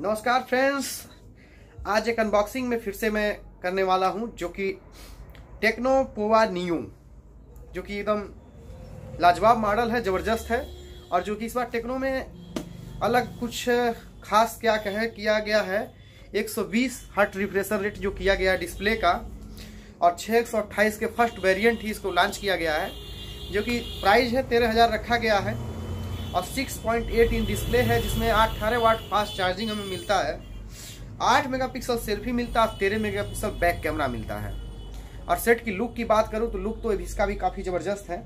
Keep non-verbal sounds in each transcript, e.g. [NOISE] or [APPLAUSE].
नमस्कार फ्रेंड्स आज एक अनबॉक्सिंग में फिर से मैं करने वाला हूं जो कि टेक्नो पोवा नियू जो कि एकदम लाजवाब मॉडल है ज़बरदस्त है और जो कि इस बार टेक्नो में अलग कुछ खास क्या कह किया गया है 120 हर्ट रिफ्रेशर रेट जो किया गया है डिस्प्ले का और छः के फर्स्ट वेरियंट ही इसको लॉन्च किया गया है जो कि प्राइज़ है तेरह हज़ार रखा गया है और 6.8 इंच डिस्प्ले है जिसमें अठारह वाट फास्ट चार्जिंग हमें मिलता है 8 मेगापिक्सल सेल्फी मिलता है तेरह मेगापिक्सल बैक कैमरा मिलता है और सेट की लुक की बात करूं तो लुक तो इसका भी काफ़ी ज़बरदस्त है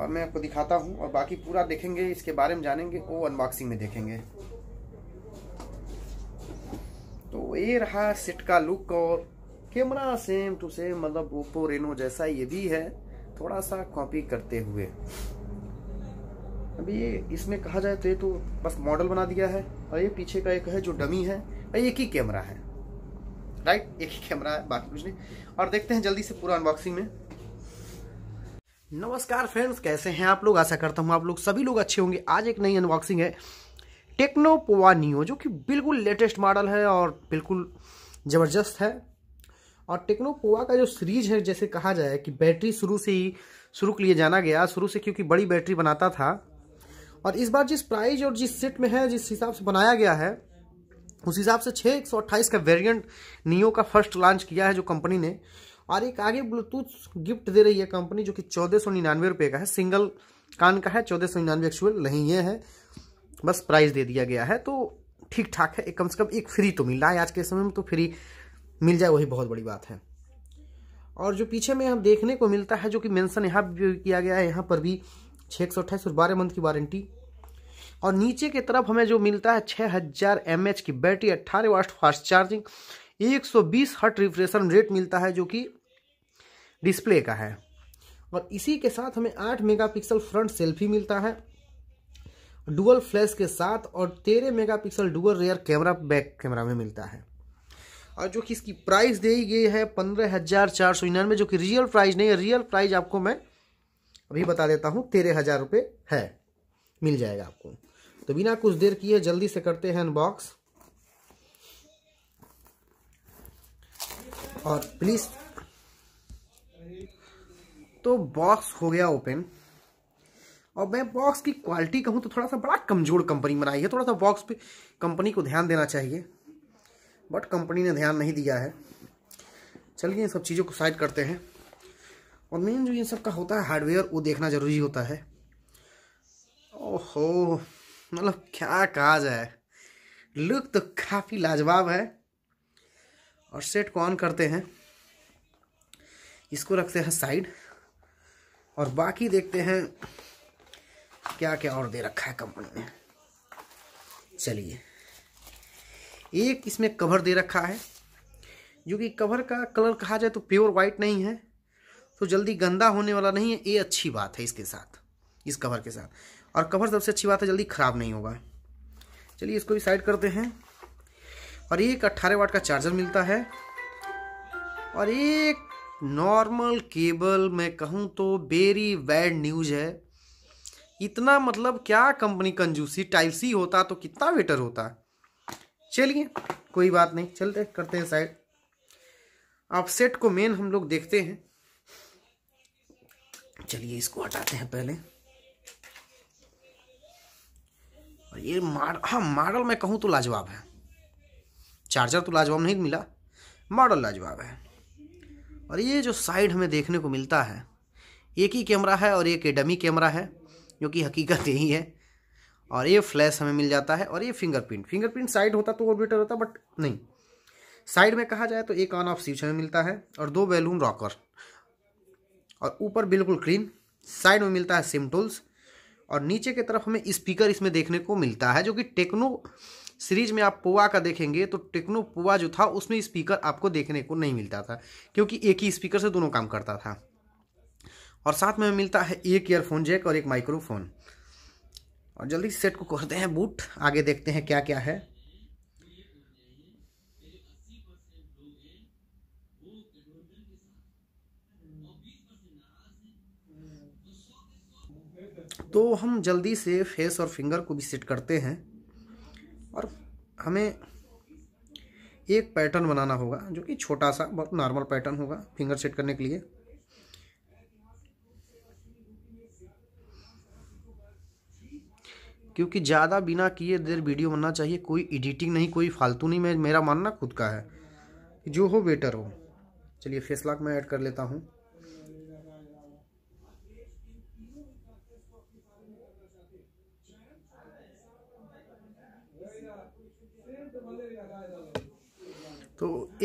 और मैं आपको दिखाता हूं और बाकी पूरा देखेंगे इसके बारे में जानेंगे वो अनबॉक्सिंग में देखेंगे तो ये रहा सेट का लुक और कैमरा सेम टू सेम मतलब ओप्पो रेनो जैसा ये भी है थोड़ा सा कॉपी करते हुए अभी ये इसमें कहा जाए तो ये तो बस मॉडल बना दिया है और ये पीछे का एक है जो डमी है और एक ही कैमरा है राइट एक ही कैमरा है बाकी कुछ नहीं और देखते हैं जल्दी से पूरा अनबॉक्सिंग में नमस्कार फ्रेंड्स कैसे हैं आप लोग आशा करता हूँ आप लोग सभी लोग अच्छे होंगे आज एक नई अनबॉक्सिंग है टेक्नो पोवा नियो जो कि बिल्कुल लेटेस्ट मॉडल है और बिल्कुल ज़बरदस्त है और टेक्नो पोवा का जो सीरीज है जैसे कहा जाए कि बैटरी शुरू से ही शुरू के लिए जाना गया शुरू से क्योंकि बड़ी बैटरी बनाता था और इस बार जिस प्राइस और जिस सेट में है जिस हिसाब से बनाया गया है उस हिसाब से छः एक सौ का वेरिएंट नियो का फर्स्ट लॉन्च किया है जो कंपनी ने और एक आगे ब्लूटूथ गिफ्ट दे रही है कंपनी जो कि चौदह सौ निन्यानवे रुपये का है सिंगल कान का है चौदह सौ निन्यानवे एक्चुअल नहीं ये है बस प्राइस दे दिया गया है तो ठीक ठाक है एक कम से कम एक फ्री तो मिल रहा है आज के समय में तो फ्री मिल जाए वही बहुत बड़ी बात है और जो पीछे में हम देखने को मिलता है जो कि मेंशन यहाँ भी किया गया है यहाँ पर भी छः एक सौ अट्ठाईस और बारह मंथ की वारंटी और नीचे की तरफ हमें जो मिलता है छः हज़ार एम एच की बैटरी अट्ठारह वाट फास्ट चार्जिंग एक सौ बीस हट रिफ्रेशन रेट मिलता है जो कि डिस्प्ले का है और इसी के साथ हमें आठ मेगापिक्सल फ्रंट सेल्फी मिलता है डुअल फ्लैश के साथ और तेरह megapixel dual rear camera back camera में मिलता है और जो कि इसकी प्राइस दी गई है पंद्रह हज़ार चार सौ निन्यानवे जो कि रियल प्राइस नहीं है रियल प्राइस आपको मैं अभी बता देता हूँ तेरह हज़ार रुपये है मिल जाएगा आपको तो बिना कुछ देर किए जल्दी से करते हैं अनबॉक्स और प्लीज़ तो बॉक्स हो गया ओपन और मैं बॉक्स की क्वालिटी कहूँ तो थोड़ा सा बड़ा कमज़ोर कंपनी बनाई है थोड़ा सा बॉक्स पे कंपनी को ध्यान देना चाहिए बट कंपनी ने ध्यान नहीं दिया है चलिए इन सब चीज़ों को साइड करते हैं और मेन जो इन सब का होता है हार्डवेयर वो देखना ज़रूरी होता है ओहो मतलब क्या कहा जाए लुक तो काफ़ी लाजवाब है और सेट को ऑन करते हैं इसको रखते हैं साइड और बाकी देखते हैं क्या क्या और दे रखा है कंपनी ने चलिए एक इसमें कवर दे रखा है जो कि कवर का कलर कहा जाए तो प्योर वाइट नहीं है तो जल्दी गंदा होने वाला नहीं है ये अच्छी बात है इसके साथ इस कवर के साथ और कवर सबसे अच्छी बात है जल्दी ख़राब नहीं होगा चलिए इसको भी साइड करते हैं और एक अट्ठारह वाट का चार्जर मिलता है और एक नॉर्मल केबल मैं कहूँ तो वेरी बैड न्यूज़ है इतना मतलब क्या कंपनी कंजूसी टाइप सी होता तो कितना बेटर होता चलिए कोई बात नहीं चलते करते हैं साइड सेट को मेन हम लोग देखते हैं चलिए इसको हटाते हैं पहले और ये मॉडल हाँ मॉडल मैं कहूँ तो लाजवाब है चार्जर तो लाजवाब नहीं मिला मॉडल लाजवाब है और ये जो साइड हमें देखने को मिलता है एक ही कैमरा है और एक डमी कैमरा है जो कि हकीकत यही है और ये फ्लैश हमें मिल जाता है और ये फिंगरप्रिंट फिंगरप्रिंट साइड होता तो और बेटर होता बट नहीं साइड में कहा जाए तो एक ऑन ऑफ स्विच हमें मिलता है और दो बैलून रॉकर और ऊपर बिल्कुल क्लीन साइड में मिलता है सिम टूल्स और नीचे की तरफ हमें स्पीकर इस इसमें देखने को मिलता है जो कि टेक्नो सीरीज में आप पोवा का देखेंगे तो टेक्नो पोवा जो था उसमें स्पीकर आपको देखने को नहीं मिलता था क्योंकि एक ही स्पीकर से दोनों काम करता था और साथ में मिलता है एक ईयरफोन जैक और एक माइक्रोफोन और जल्दी सेट को करते हैं बूट आगे देखते हैं क्या क्या है तो हम जल्दी से फेस और फिंगर को भी सेट करते हैं और हमें एक पैटर्न बनाना होगा जो कि छोटा सा बहुत नॉर्मल पैटर्न होगा फिंगर सेट करने के लिए क्योंकि ज़्यादा बिना किए देर वीडियो बनना चाहिए कोई एडिटिंग नहीं कोई फालतू नहीं मैं मेरा मानना खुद का है जो हो बेटर हो चलिए फेस लॉक मैं ऐड कर लेता हूँ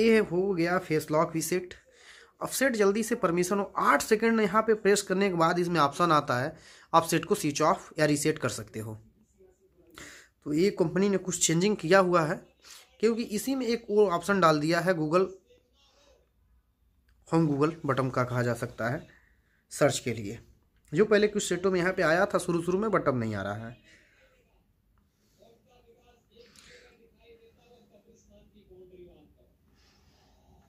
ये हो गया फेस लॉक विसेट अपसेट जल्दी से परमिशन हो आठ सेकेंड यहाँ पे प्रेस करने के बाद इसमें ऑप्शन आता है आप सेट को स्विच ऑफ या रीसेट कर सकते हो तो ये कंपनी ने कुछ चेंजिंग किया हुआ है क्योंकि इसी में एक और ऑप्शन डाल दिया है गूगल होम गूगल बटम का कहा जा सकता है सर्च के लिए जो पहले कुछ सेटों में यहाँ पे आया था शुरू शुरू में बटम नहीं आ रहा है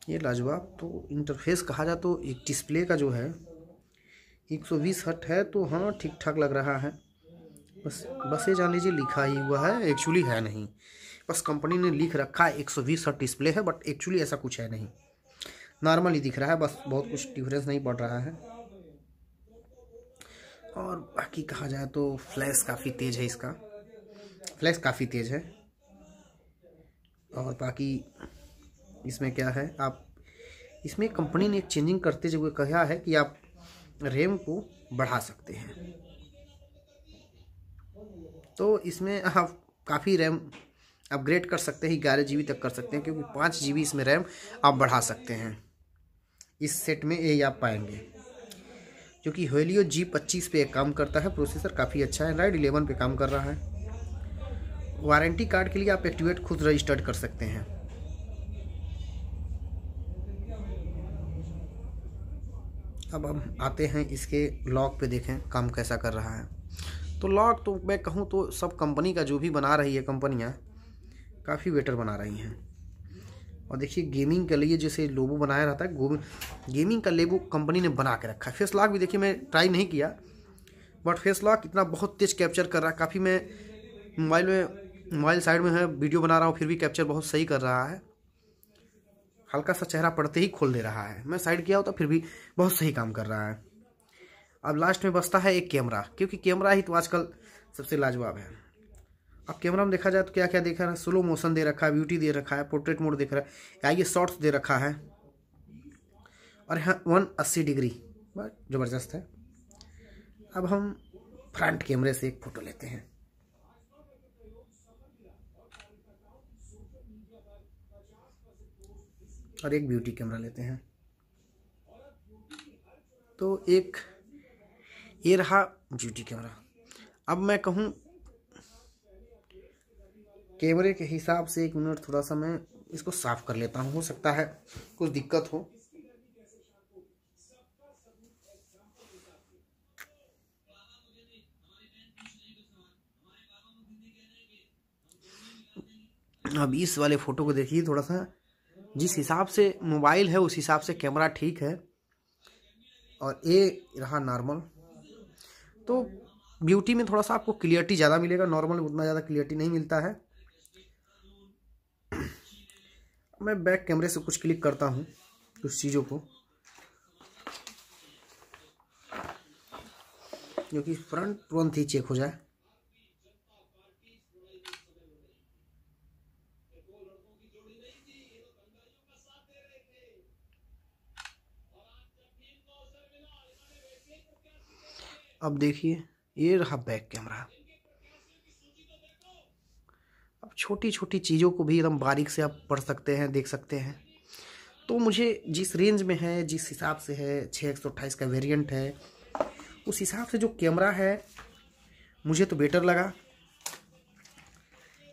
ये लाजवाब तो इंटरफेस कहा जाए तो एक डिस्प्ले का जो है 120 हट है तो हाँ ठीक ठाक लग रहा है बस बस ये जान लीजिए लिखा ही हुआ है एक्चुअली है नहीं बस कंपनी ने लिख रखा है एक सौ बीस हट डिस्प्ले है बट एक्चुअली ऐसा कुछ है नहीं नॉर्मल ही दिख रहा है बस बहुत कुछ डिफरेंस नहीं पड़ रहा है और बाकी कहा जाए तो फ्लैश काफ़ी तेज़ है इसका फ्लैश काफ़ी तेज़ है और बाकी इसमें क्या है आप इसमें कंपनी ने चेंजिंग करते हुए कहा है कि आप रैम को बढ़ा सकते हैं तो इसमें आप काफ़ी रैम अपग्रेड कर सकते हैं ग्यारह जी तक कर सकते हैं क्योंकि पाँच जी इसमें रैम आप बढ़ा सकते हैं इस सेट में यही आप पाएंगे क्योंकि हेलियो जी पच्चीस पे काम करता है प्रोसेसर काफ़ी अच्छा है एंड्राइड इलेवन पे काम कर रहा है वारंटी कार्ड के लिए आप एक्टिवेट खुद रजिस्टर्ड कर सकते हैं अब हम आते हैं इसके लॉक पे देखें काम कैसा कर रहा है तो लॉक तो मैं कहूँ तो सब कंपनी का जो भी बना रही है कंपनियाँ काफ़ी बेटर बना रही हैं और देखिए गेमिंग के लिए जैसे लोबो बनाया रहता है गेमिंग का लेबो कंपनी ने बना के रखा है फेस लॉक भी देखिए मैं ट्राई नहीं किया बट फेस लॉक इतना बहुत तेज़ कैप्चर कर रहा है काफ़ी मैं मोबाइल में मोबाइल साइड में है वीडियो बना रहा हूँ फिर भी कैप्चर बहुत सही कर रहा है हल्का सा चेहरा पड़ते ही खोल दे रहा है मैं साइड किया होता फिर भी बहुत सही काम कर रहा है अब लास्ट में बसता है एक कैमरा क्योंकि कैमरा ही तो आजकल सबसे लाजवाब है अब कैमरा में देखा जाए तो क्या क्या देखा रहा है स्लो मोशन दे रखा है ब्यूटी दे रखा है पोर्ट्रेट मोड देख रहा है या ये शॉर्ट्स दे रखा है और यहाँ वन अस्सी डिग्री ज़बरदस्त है अब हम फ्रंट कैमरे से एक फ़ोटो लेते हैं और एक ब्यूटी कैमरा लेते हैं तो एक ये रहा ब्यूटी कैमरा अब मैं कहूँ कैमरे के हिसाब से एक मिनट थोड़ा सा मैं इसको साफ कर लेता हूँ हो सकता है कुछ दिक्कत हो अब इस वाले फ़ोटो को देखिए थोड़ा सा जिस हिसाब से मोबाइल है उस हिसाब से कैमरा ठीक है और ए रहा नॉर्मल तो ब्यूटी में थोड़ा सा आपको क्लियरिटी ज़्यादा मिलेगा नॉर्मल में उतना ज़्यादा क्लियरिटी नहीं मिलता है [CLEARS THROAT] मैं बैक कैमरे से कुछ क्लिक करता हूँ कुछ चीज़ों को क्योंकि फ्रंट तुरंत ही चेक हो जाए अब देखिए ये रहा बैक कैमरा अब छोटी छोटी चीज़ों को भी एकदम बारीक से आप पढ़ सकते हैं देख सकते हैं तो मुझे जिस रेंज में है जिस हिसाब से है छः एक सौ अट्ठाईस का वेरिएंट है उस हिसाब से जो कैमरा है मुझे तो बेटर लगा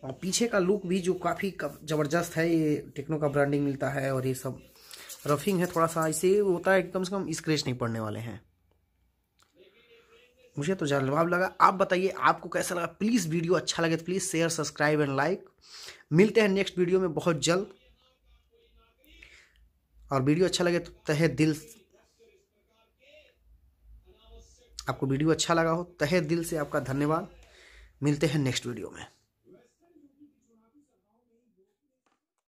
और पीछे का लुक भी जो काफ़ी ज़बरदस्त है ये टेक्नो का ब्रांडिंग मिलता है और ये सब रफिंग है थोड़ा सा इसे होता है कम से कम स्क्रेच नहीं पड़ने वाले हैं मुझे तो लवाब लगा आप बताइए आपको कैसा लगा प्लीज़ वीडियो अच्छा लगे तो please share subscribe and like मिलते हैं नेक्स्ट वीडियो में बहुत जल्द और वीडियो अच्छा लगे तो तहे दिल आपको वीडियो अच्छा लगा हो तहे दिल से आपका धन्यवाद मिलते हैं नेक्स्ट वीडियो में